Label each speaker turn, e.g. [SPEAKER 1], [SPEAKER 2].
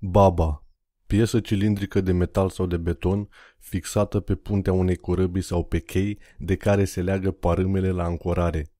[SPEAKER 1] Baba, piesă cilindrică de metal sau de beton fixată pe puntea unei corăbii sau pe chei de care se leagă parâmele la ancorare.